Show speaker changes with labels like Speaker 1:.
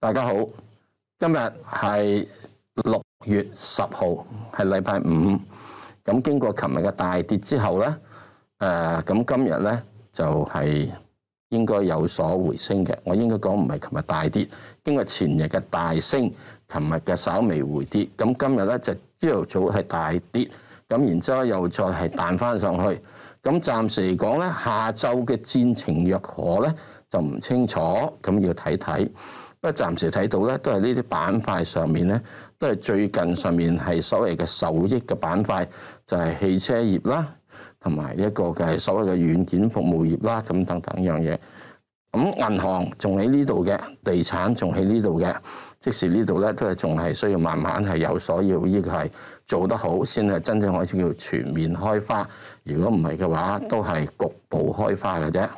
Speaker 1: 大家好，今日系六月十号，系礼拜五。咁经过琴日嘅大跌之後咧，誒咁今日咧就係應該有所回升嘅。我應該講唔係琴日大跌，經過前日嘅大升，琴日嘅稍微回跌，咁今日咧就朝头早係大跌，咁然之後又再係彈翻上去。咁暫時嚟講咧，下昼嘅戰情若何咧？就唔清楚，咁要睇睇。不過暫時睇到咧，都係呢啲板塊上面咧，都係最近上面係所謂嘅受益嘅板塊，就係汽車業啦，同埋一個嘅所謂嘅軟件服務業啦，咁等等樣嘢。咁銀行仲喺呢度嘅，地產仲喺呢度嘅，即使呢度咧都係仲係需要慢慢係有所要依個係做得好，先係真正開始叫全面開花。如果唔係嘅話，都係局部開花嘅啫。